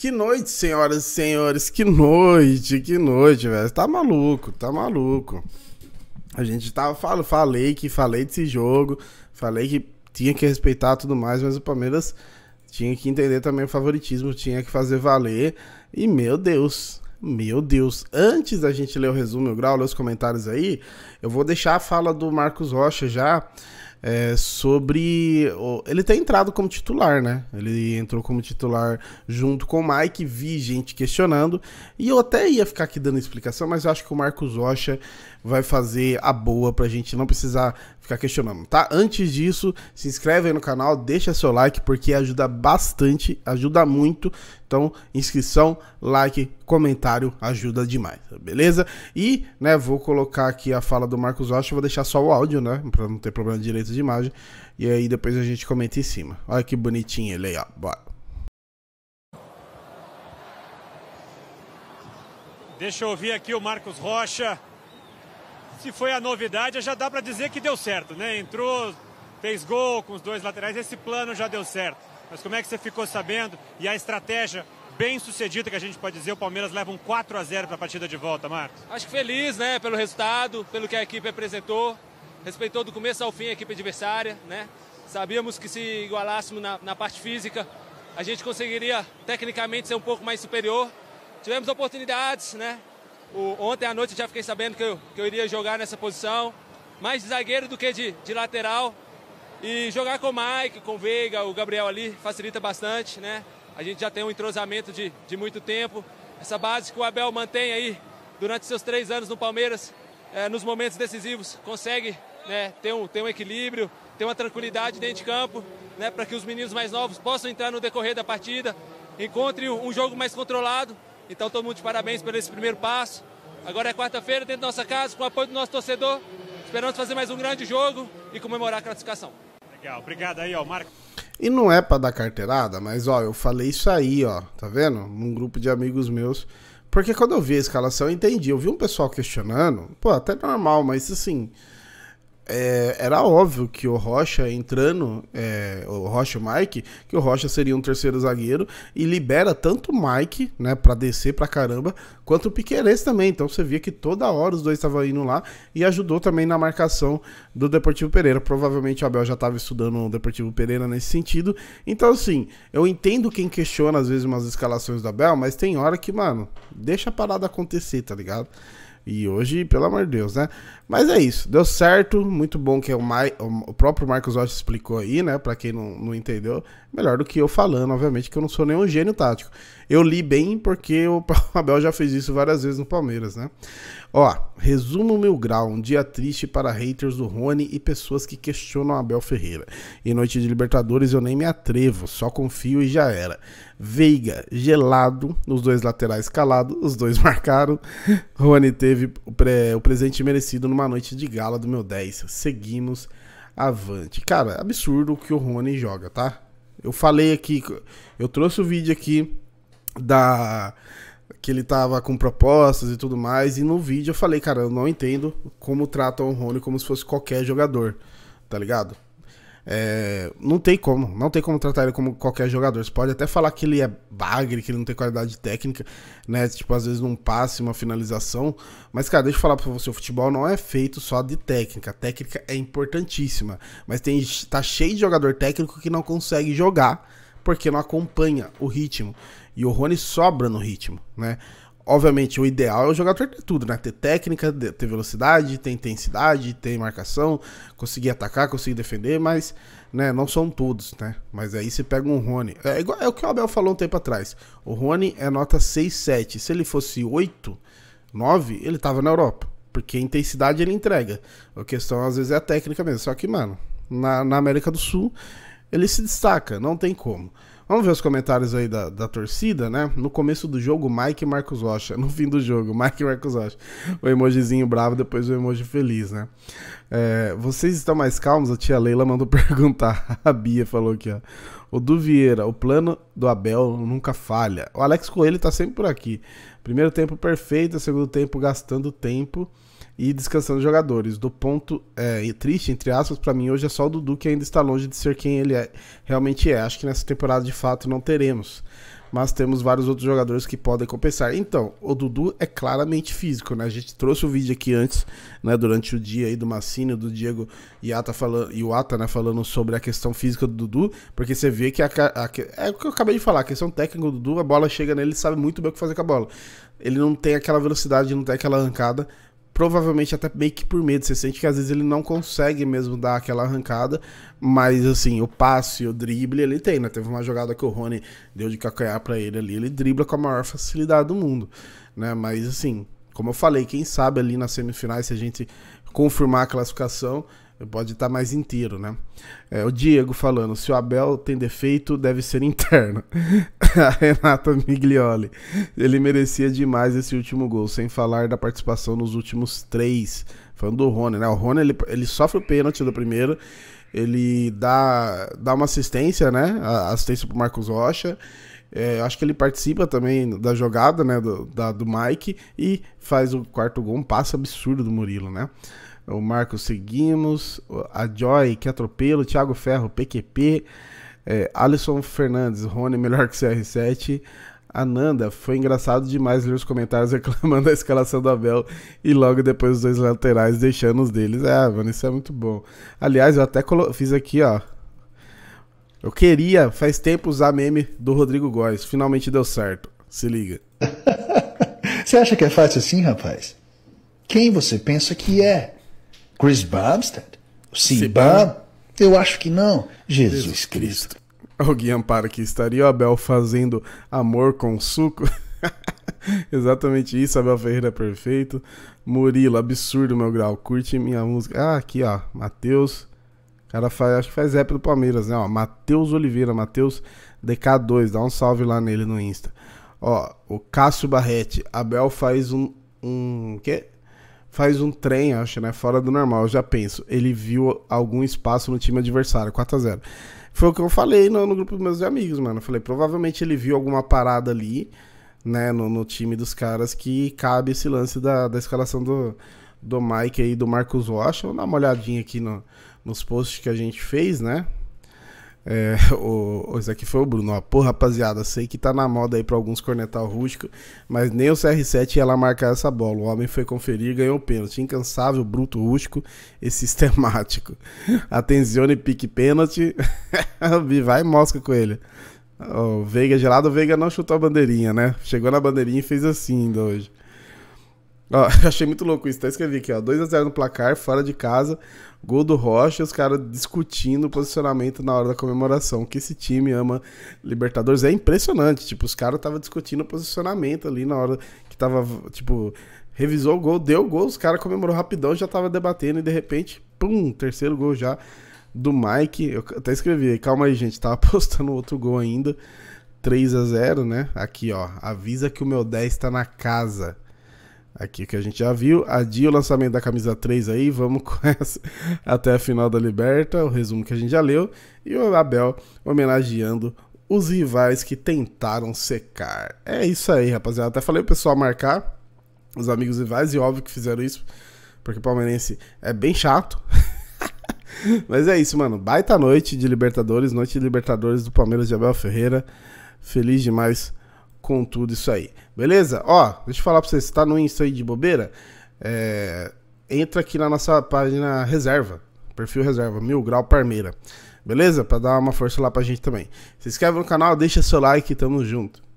Que noite, senhoras e senhores, que noite, que noite, velho. Tá maluco, tá maluco. A gente tava, falo, falei que falei desse jogo, falei que tinha que respeitar tudo mais, mas o Palmeiras tinha que entender também o favoritismo, tinha que fazer valer. E meu Deus, meu Deus, antes da gente ler o resumo, o grau, ler os comentários aí, eu vou deixar a fala do Marcos Rocha já é, sobre. Ele tem entrado como titular, né? Ele entrou como titular junto com o Mike, vi gente questionando. E eu até ia ficar aqui dando explicação, mas eu acho que o Marcos Rocha vai fazer a boa pra gente não precisar ficar questionando, tá? Antes disso, se inscreve aí no canal, deixa seu like, porque ajuda bastante, ajuda muito. Então, inscrição, like, comentário, ajuda demais, beleza? E, né, vou colocar aqui a fala do Marcos Rocha, vou deixar só o áudio, né, pra não ter problema de direito de imagem. E aí depois a gente comenta em cima. Olha que bonitinho ele aí, ó, bora. Deixa eu ouvir aqui o Marcos Rocha se foi a novidade, já dá para dizer que deu certo, né? Entrou, fez gol com os dois laterais, esse plano já deu certo. Mas como é que você ficou sabendo? E a estratégia bem sucedida que a gente pode dizer, o Palmeiras leva um 4 a 0 para a partida de volta, Marcos. Acho que feliz, né, pelo resultado, pelo que a equipe apresentou. Respeitou do começo ao fim a equipe adversária, né? Sabíamos que se igualássemos na, na parte física, a gente conseguiria tecnicamente ser um pouco mais superior. Tivemos oportunidades, né? O, ontem à noite eu já fiquei sabendo que eu, que eu iria jogar nessa posição, mais de zagueiro do que de, de lateral. E jogar com o Mike, com o Veiga, o Gabriel ali, facilita bastante, né? A gente já tem um entrosamento de, de muito tempo. Essa base que o Abel mantém aí durante seus três anos no Palmeiras, é, nos momentos decisivos, consegue né, ter, um, ter um equilíbrio, ter uma tranquilidade dentro de campo, né, para que os meninos mais novos possam entrar no decorrer da partida, encontrem um jogo mais controlado então, todo mundo de parabéns pelo esse primeiro passo. Agora é quarta-feira, dentro da nossa casa, com o apoio do nosso torcedor. Esperamos fazer mais um grande jogo e comemorar a classificação. Legal, obrigado aí, ó, Marco. E não é para dar carteirada, mas ó, eu falei isso aí, ó, tá vendo? Num grupo de amigos meus. Porque quando eu vi a escalação, eu entendi. Eu vi um pessoal questionando, pô, até normal, mas assim, é, era óbvio que o Rocha entrando, é, o Rocha e o Mike, que o Rocha seria um terceiro zagueiro e libera tanto o Mike, né, pra descer pra caramba, quanto o Piqueires também. Então você via que toda hora os dois estavam indo lá e ajudou também na marcação do Deportivo Pereira. Provavelmente o Abel já estava estudando o Deportivo Pereira nesse sentido. Então, assim, eu entendo quem questiona às vezes umas escalações do Abel, mas tem hora que, mano, deixa a parada acontecer, tá ligado? E hoje, pelo amor de Deus, né? Mas é isso, deu certo, muito bom que é o, o próprio Marcos Rocha explicou aí, né? Para quem não, não entendeu, melhor do que eu falando, obviamente, que eu não sou nenhum gênio tático. Eu li bem porque o Abel já fez isso várias vezes no Palmeiras, né? Ó, resumo mil grau, um dia triste para haters do Rony e pessoas que questionam Abel Ferreira. Em noite de Libertadores eu nem me atrevo, só confio e já era. Veiga, gelado, os dois laterais calado, os dois marcaram. Rony teve teve o, pré, o presente merecido numa noite de gala do meu 10. Seguimos avante. Cara, absurdo o que o Rony joga, tá? Eu falei aqui, eu trouxe o vídeo aqui da que ele tava com propostas e tudo mais, e no vídeo eu falei, cara, eu não entendo como tratam o Rony como se fosse qualquer jogador, tá ligado? É, não tem como, não tem como tratar ele como qualquer jogador. Você pode até falar que ele é bagre, que ele não tem qualidade técnica, né? Tipo, às vezes num passe, uma finalização. Mas, cara, deixa eu falar pra você, o futebol não é feito só de técnica. A técnica é importantíssima. Mas tem, tá cheio de jogador técnico que não consegue jogar porque não acompanha o ritmo. E o Rony sobra no ritmo, né? obviamente, o ideal é o jogador ter tudo, né? Ter técnica, ter velocidade, ter intensidade, ter marcação, conseguir atacar, conseguir defender, mas né, não são todos, né? Mas aí você pega um Rony. É, igual, é o que o Abel falou um tempo atrás. O Rony é nota 6, 7. Se ele fosse 8, 9, ele tava na Europa. Porque a intensidade ele entrega. A questão, às vezes, é a técnica mesmo. Só que, mano, na, na América do Sul, ele se destaca, não tem como. Vamos ver os comentários aí da, da torcida, né? No começo do jogo, Mike e Marcos Rocha. No fim do jogo, Mike e Marcos Rocha. O emojizinho bravo, depois o emoji feliz, né? É, vocês estão mais calmos? A tia Leila mandou perguntar. A Bia falou aqui, ó. O do Vieira, o plano do Abel nunca falha. O Alex Coelho tá sempre por aqui. Primeiro tempo perfeito, segundo tempo gastando tempo e descansando jogadores. Do ponto é, triste, entre aspas, para mim hoje é só o Dudu que ainda está longe de ser quem ele é, realmente é. Acho que nessa temporada de fato não teremos. Mas temos vários outros jogadores que podem compensar. Então, o Dudu é claramente físico, né? A gente trouxe o vídeo aqui antes, né? Durante o dia aí do Massino, do Diego e, Ata falando, e o Ata, né? Falando sobre a questão física do Dudu. Porque você vê que a, a, é o que eu acabei de falar, a questão técnica do Dudu, a bola chega nele, ele sabe muito bem o que fazer com a bola. Ele não tem aquela velocidade, não tem aquela arrancada provavelmente até meio que por medo. Você sente que às vezes ele não consegue mesmo dar aquela arrancada, mas assim, o passe, o drible, ele tem, né? Teve uma jogada que o Rony deu de cacanhar para ele ali, ele dribla com a maior facilidade do mundo, né? Mas assim, como eu falei, quem sabe ali nas semifinais, se a gente confirmar a classificação, Pode estar tá mais inteiro, né? É, o Diego falando, se o Abel tem defeito, deve ser interno. a Renata Miglioli. Ele merecia demais esse último gol, sem falar da participação nos últimos três. Falando do Rony, né? O Rony, ele, ele sofre o pênalti do primeiro, ele dá, dá uma assistência, né? A assistência pro Marcos Rocha. É, acho que ele participa também da jogada, né? Do, da, do Mike. E faz o quarto gol, um passo absurdo do Murilo, né? o Marcos Seguimos, a Joy, que atropelo, Thiago Ferro, PQP, é, Alisson Fernandes, Rony, melhor que CR7, Ananda, foi engraçado demais ler os comentários reclamando da escalação do Abel e logo depois os dois laterais deixando os deles. Ah, mano, isso é muito bom. Aliás, eu até fiz aqui, ó. Eu queria, faz tempo, usar meme do Rodrigo Góes. Finalmente deu certo. Se liga. você acha que é fácil assim, rapaz? Quem você pensa que é? Chris Bumstead? Simbam? Eu acho que não. Jesus, Jesus Cristo. Cristo. Alguém ampara que estaria o Abel fazendo amor com suco? Exatamente isso, Abel Ferreira perfeito. Murilo, absurdo meu grau. Curte minha música. Ah, aqui ó, Matheus. cara faz, acho que faz rap do Palmeiras, né? Matheus Oliveira, Matheus DK2, dá um salve lá nele no Insta. Ó, o Cássio Barrete, Abel faz um um quê? faz um trem, acho, né? Fora do normal. Eu já penso, ele viu algum espaço no time adversário, 4 a 0 Foi o que eu falei no, no grupo dos meus amigos, mano. Eu falei, provavelmente ele viu alguma parada ali, né, no, no time dos caras que cabe esse lance da, da escalação do, do Mike aí, do Marcos Rocha. Vamos dar uma olhadinha aqui no, nos posts que a gente fez, né? É, o, esse aqui foi o Bruno. Ó, Pô, rapaziada, sei que tá na moda aí pra alguns cornetar o rústico, mas nem o CR7 ia lá marcar essa bola. O homem foi conferir e ganhou o pênalti. Incansável, bruto, rústico e sistemático. Atenzione, pique pênalti. Vai mosca com ele. O Veiga gelado, o Veiga não chutou a bandeirinha, né? Chegou na bandeirinha e fez assim ainda hoje. Ó, achei muito louco isso. Até então, escrevi aqui, ó. 2x0 no placar, fora de casa. Gol do Rocha e os caras discutindo o posicionamento na hora da comemoração. Que esse time ama Libertadores. É impressionante. Tipo, os caras estavam discutindo o posicionamento ali na hora que tava, tipo, revisou o gol, deu o gol, os caras comemorou rapidão, já tava debatendo e de repente, pum, terceiro gol já do Mike. Eu até escrevi, calma aí, gente, tava postando outro gol ainda. 3 a 0 né? Aqui, ó. Avisa que o meu 10 tá na casa aqui que a gente já viu. Adia o lançamento da camisa 3 aí, vamos com essa até a final da Liberta, o resumo que a gente já leu. E o Abel homenageando os rivais que tentaram secar. É isso aí, rapaziada. Até falei o pessoal marcar os amigos rivais, e óbvio que fizeram isso, porque o palmeirense é bem chato. Mas é isso, mano. Baita noite de Libertadores, noite de Libertadores do Palmeiras de Abel Ferreira. Feliz demais com tudo isso aí. Beleza? Ó, deixa eu falar pra vocês, você tá no Insta aí de bobeira? É, entra aqui na nossa página reserva, perfil reserva, Mil Grau Parmeira. Beleza? Pra dar uma força lá pra gente também. Se inscreve no canal, deixa seu like, tamo junto.